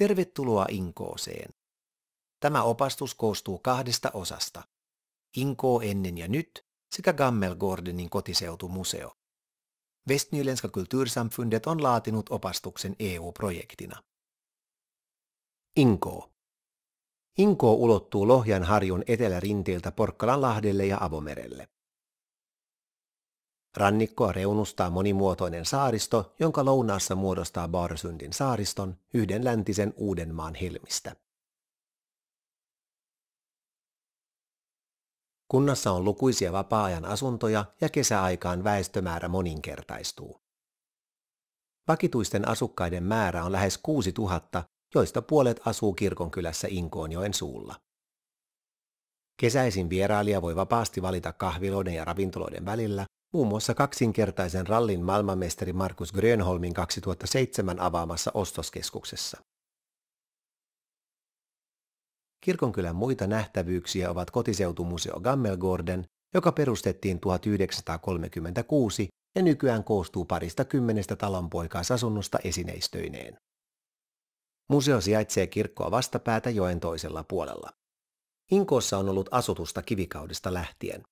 Tervetuloa Inkooseen. Tämä opastus koostuu kahdesta osasta. Inkoo ennen ja nyt sekä Gammelgårdenin kotiseutumuseo. Vestnyländska kultursamfundet on laatinut opastuksen EU-projektina. Inko. Inko ulottuu Lohjan Lohjanharjun etelärinteiltä Porkkalanlahdelle ja Avomerelle. Rannikkoa reunustaa monimuotoinen saaristo, jonka lounaassa muodostaa Barsundin saariston yhden läntisen Uudenmaan helmistä. Kunnassa on lukuisia vapaa-ajan asuntoja ja kesäaikaan väestömäärä moninkertaistuu. Vakituisten asukkaiden määrä on lähes 6000, joista puolet asuu kirkonkylässä Inkoonjoen suulla. Kesäisin vierailija voi vapaasti valita kahviloiden ja ravintoloiden välillä, muun muassa kaksinkertaisen rallin maailmanmestari Markus Grönholmin 2007 avaamassa ostoskeskuksessa. Kirkonkylän muita nähtävyyksiä ovat kotiseutumuseo Gammelgården, joka perustettiin 1936 ja nykyään koostuu parista kymmenestä talonpoikaisasunnosta esineistöineen. Museo sijaitsee kirkkoa vastapäätä joen toisella puolella. Inkoossa on ollut asutusta kivikaudesta lähtien.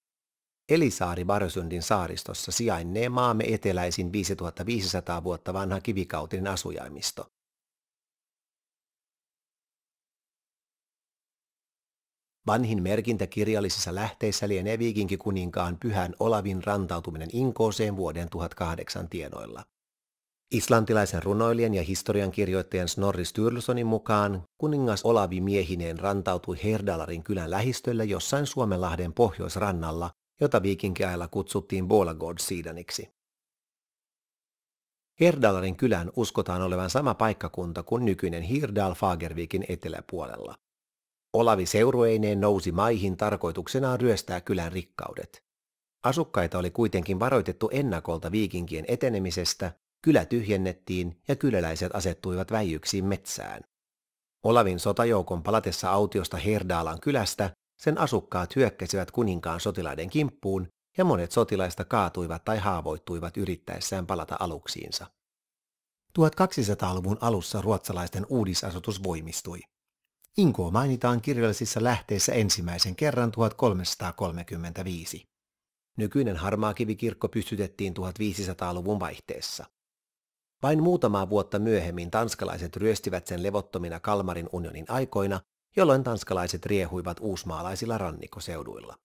Elisaari Barsundin saaristossa sijainnee maamme eteläisin 5500 vuotta vanha kivikautinen asujaimisto. Vanhin merkintä kirjallisissa lähteissä lienee viikinkikuninkaan pyhän Olavin rantautuminen Inkooseen vuoden 1008 tienoilla. Islantilaisen runoilijan ja historian kirjoittajan Snorri Sturlusonin mukaan kuningas Olavi miehineen rantautui Herdalarin kylän lähistöllä jossain Suomenlahden pohjoisrannalla jota viikinkiajalla kutsuttiin Bolagod-siidaniksi. Herdalarin kylän uskotaan olevan sama paikkakunta kuin nykyinen Hirdal Fagervikin eteläpuolella. Olavi seurueineen nousi maihin tarkoituksenaan ryöstää kylän rikkaudet. Asukkaita oli kuitenkin varoitettu ennakolta viikinkien etenemisestä, kylä tyhjennettiin ja kyläläiset asettuivat väijyksiin metsään. Olavin sotajoukon palatessa autiosta Herdaalan kylästä sen asukkaat hyökkäsivät kuninkaan sotilaiden kimppuun ja monet sotilaista kaatuivat tai haavoittuivat yrittäessään palata aluksiinsa. 1200-luvun alussa ruotsalaisten uudisasutus voimistui. Inko mainitaan kirjallisissa lähteissä ensimmäisen kerran 1335. Nykyinen harmaakivikirkko pystytettiin 1500-luvun vaihteessa. Vain muutamaa vuotta myöhemmin tanskalaiset ryöstivät sen levottomina Kalmarin unionin aikoina jolloin tanskalaiset riehuivat uusmaalaisilla rannikkoseuduilla.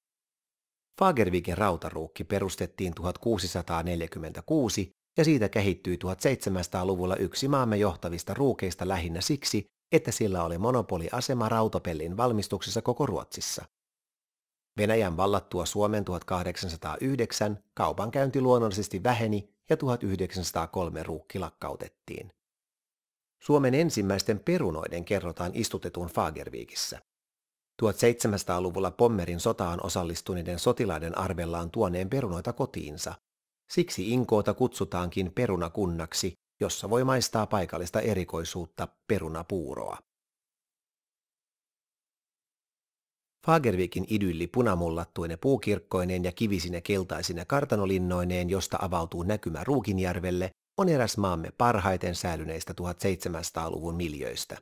Fagervikin rautaruukki perustettiin 1646 ja siitä kehittyi 1700-luvulla yksi maamme johtavista ruukeista lähinnä siksi, että sillä oli monopoliasema rautapellin valmistuksessa koko Ruotsissa. Venäjän vallattua Suomen 1809 kaupankäynti luonnollisesti väheni ja 1903 ruukki lakkautettiin. Suomen ensimmäisten perunoiden kerrotaan istutetun Fagerviikissä. 1700-luvulla Pommerin sotaan osallistuneiden sotilaiden arvellaan tuoneen perunoita kotiinsa. Siksi Inkoota kutsutaankin perunakunnaksi, jossa voi maistaa paikallista erikoisuutta perunapuuroa. Fagervikin idylli punamullattuine puukirkkoineen ja kivisine keltaisine kartanolinnoineen, josta avautuu näkymä Ruukinjärvelle, on eräs maamme parhaiten säilyneistä 1700-luvun miljöistä.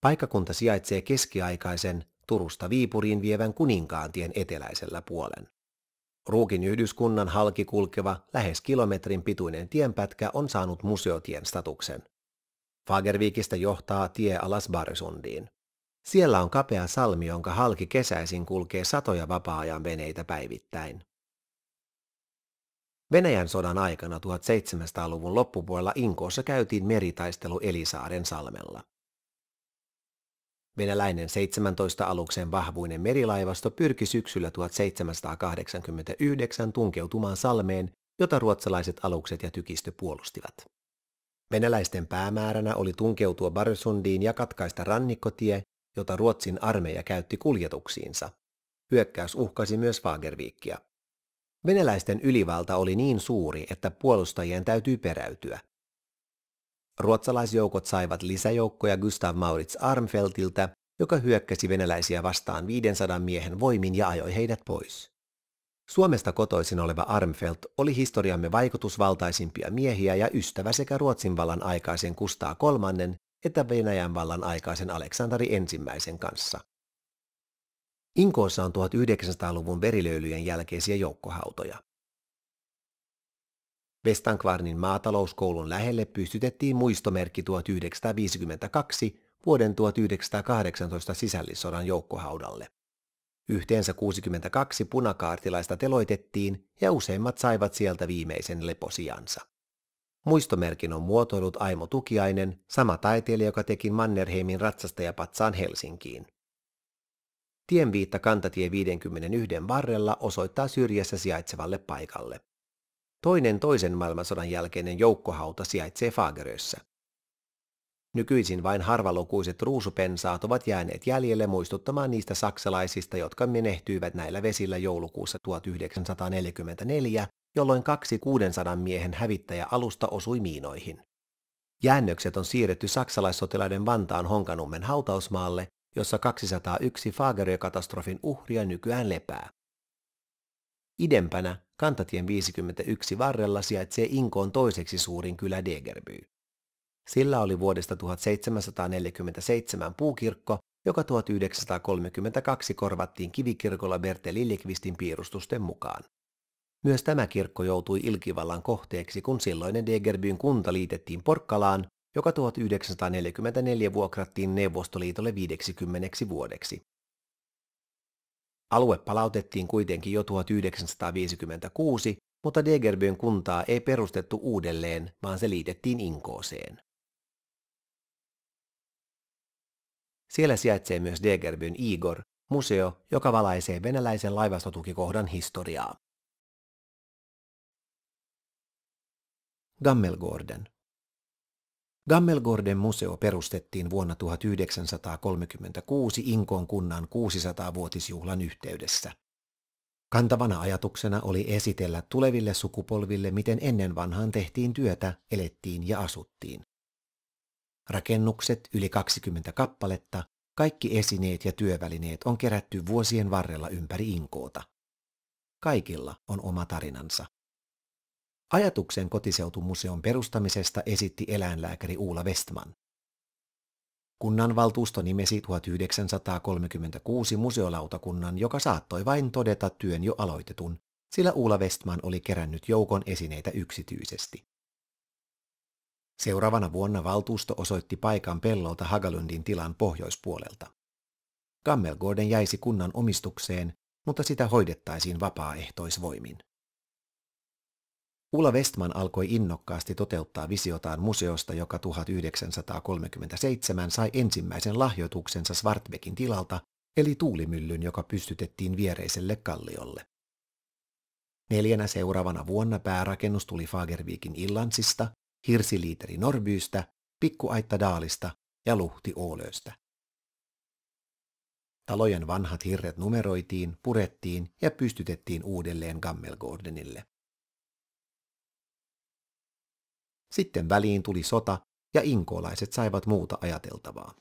Paikkakunta sijaitsee keskiaikaisen Turusta Viipuriin vievän kuninkaantien eteläisellä puolen. Ruukin yhdyskunnan halki kulkeva lähes kilometrin pituinen tienpätkä on saanut museotien statuksen. Fagerviikistä johtaa tie alas Barsundiin. Siellä on kapea salmi, jonka halki kesäisin kulkee satoja vapaa-ajan veneitä päivittäin. Venäjän sodan aikana 1700-luvun loppupuolella Inkoossa käytiin meritaistelu Elisaaren salmella. Venäläinen 17 aluksen vahvuinen merilaivasto pyrki syksyllä 1789 tunkeutumaan salmeen, jota ruotsalaiset alukset ja tykistö puolustivat. Venäläisten päämääränä oli tunkeutua Barsundiin ja katkaista rannikkotie, jota Ruotsin armeija käytti kuljetuksiinsa. Hyökkäys uhkasi myös Fagerviikkia. Venäläisten ylivalta oli niin suuri, että puolustajien täytyy peräytyä. Ruotsalaisjoukot saivat lisäjoukkoja Gustav Maurits Armfeltiltä, joka hyökkäsi venäläisiä vastaan 500 miehen voimin ja ajoi heidät pois. Suomesta kotoisin oleva Armfelt oli historiamme vaikutusvaltaisimpia miehiä ja ystävä sekä Ruotsin vallan aikaisen Kustaa kolmannen että Venäjän vallan aikaisen Aleksanteri ensimmäisen kanssa. Inkoossa on 1900-luvun verilöylyjen jälkeisiä joukkohautoja. Vestankvarnin maatalouskoulun lähelle pystytettiin muistomerkki 1952 vuoden 1918 sisällissodan joukkohaudalle. Yhteensä 62 punakaartilaista teloitettiin ja useimmat saivat sieltä viimeisen leposiansa. Muistomerkin on muotoillut Aimo Tukiainen, sama taiteilija, joka teki Mannerheimin ratsastajapatsaan Helsinkiin. Tienviitta kantatie 51 varrella osoittaa syrjässä sijaitsevalle paikalle. Toinen toisen maailmansodan jälkeinen joukkohauta sijaitsee Fagerössä. Nykyisin vain harvalukuiset ruusupensaat ovat jääneet jäljelle muistuttamaan niistä saksalaisista, jotka menehtyivät näillä vesillä joulukuussa 1944, jolloin kaksi 600 miehen hävittäjäalusta osui miinoihin. Jäännökset on siirretty saksalaissotilaiden Vantaan Honkanummen hautausmaalle, jossa 201 Fagerö-katastrofin uhria nykyään lepää. Idempänä kantatien 51 varrella sijaitsee Inkoon toiseksi suurin kylä Degerby. Sillä oli vuodesta 1747 puukirkko, joka 1932 korvattiin kivikirkolla Berte Liljekvistin piirustusten mukaan. Myös tämä kirkko joutui ilkivallan kohteeksi, kun silloinen Degerbyn kunta liitettiin Porkkalaan joka 1944 vuokrattiin Neuvostoliitolle 50 vuodeksi. Alue palautettiin kuitenkin jo 1956, mutta Degerbyn kuntaa ei perustettu uudelleen, vaan se liitettiin Inkooseen. Siellä sijaitsee myös Degerbyn Igor, museo, joka valaisee venäläisen laivastotukikohdan historiaa. Gammelgården. Gammelgården museo perustettiin vuonna 1936 Inkoon kunnan 600-vuotisjuhlan yhteydessä. Kantavana ajatuksena oli esitellä tuleville sukupolville, miten ennen vanhaan tehtiin työtä, elettiin ja asuttiin. Rakennukset, yli 20 kappaletta, kaikki esineet ja työvälineet on kerätty vuosien varrella ympäri Inkoota. Kaikilla on oma tarinansa. Ajatuksen kotiseutumuseon perustamisesta esitti eläinlääkäri Uula Westman. Kunnanvaltuusto nimesi 1936 museolautakunnan, joka saattoi vain todeta työn jo aloitetun, sillä Uula Westman oli kerännyt joukon esineitä yksityisesti. Seuraavana vuonna valtuusto osoitti paikan pellolta Hagalundin tilan pohjoispuolelta. Gammelgården jäisi kunnan omistukseen, mutta sitä hoidettaisiin vapaaehtoisvoimin. Ulla Westman alkoi innokkaasti toteuttaa visiotaan museosta, joka 1937 sai ensimmäisen lahjoituksensa Svartbekin tilalta, eli tuulimyllyn, joka pystytettiin viereiselle kalliolle. Neljänä seuraavana vuonna päärakennus tuli Fagervikin Illansista, Hirsiliiteri Norbystä, Pikkuaitta Daalista ja Luhti Oolöstä. Talojen vanhat hirret numeroitiin, purettiin ja pystytettiin uudelleen gammelgordenille. Sitten väliin tuli sota ja inkoolaiset saivat muuta ajateltavaa.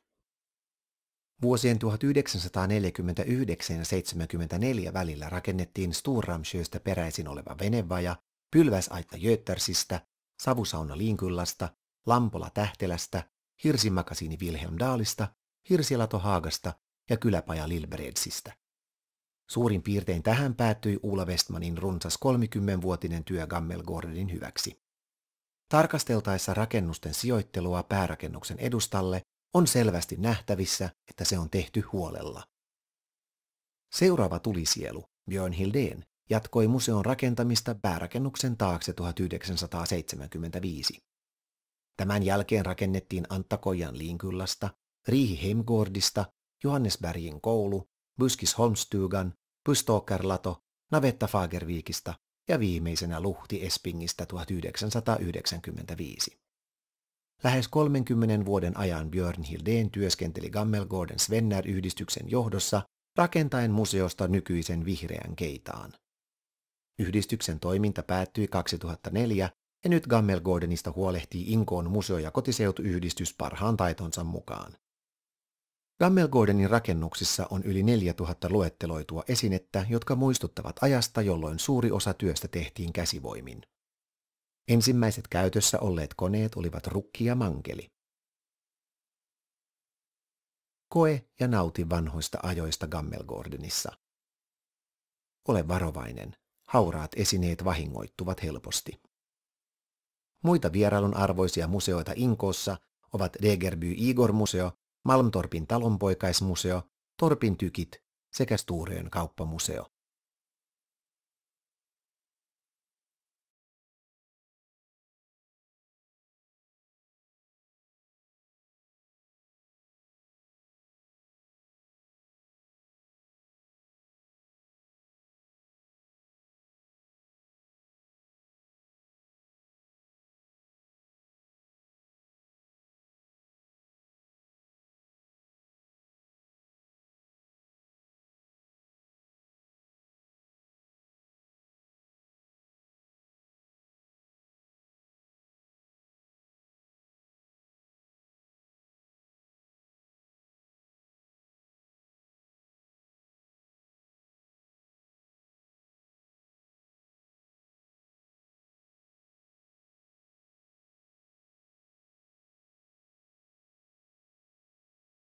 Vuosien 1949 ja 1974 välillä rakennettiin Sturramsjöstä peräisin oleva venevaja Pylväsaitta Jöttersistä, Savusauna Linkyllasta, Lampola Tähtelästä, Hirsimakasiini Wilhelm Daalista, Hirsilato Haagasta ja Kyläpaja Lilbredsistä. Suurin piirtein tähän päättyi Ulla Westmanin runsas 30-vuotinen työ Gammelgårdenin hyväksi. Tarkasteltaessa rakennusten sijoittelua päärakennuksen edustalle on selvästi nähtävissä, että se on tehty huolella. Seuraava tulisielu, Björn Hildén, jatkoi museon rakentamista päärakennuksen taakse 1975. Tämän jälkeen rakennettiin Anttakojan Liinkyllasta, Hemgordista, Johannesbergin koulu, Byskis Holmstugan, Pystokerlato, Navetta Fagervikista ja viimeisenä Luhti Espingistä 1995. Lähes 30 vuoden ajan Björn Hildén työskenteli Gammelgården Svenner-yhdistyksen johdossa rakentaen museosta nykyisen vihreän keitaan. Yhdistyksen toiminta päättyi 2004 ja nyt Gammelgårdenista huolehtii Inkoon museo- ja kotiseutuyhdistys parhaan taitonsa mukaan. Gammelgordenin rakennuksissa on yli 4000 luetteloitua esinettä, jotka muistuttavat ajasta, jolloin suuri osa työstä tehtiin käsivoimin. Ensimmäiset käytössä olleet koneet olivat rukki ja mankeli. Koe ja nauti vanhoista ajoista Gammelgordenissa. Ole varovainen. Hauraat esineet vahingoittuvat helposti. Muita vierailun arvoisia museoita Inkoossa ovat Degerby Igor-museo Malmtorpin talonpoikaismuseo, Torpin tykit sekä Stuuröön kauppamuseo.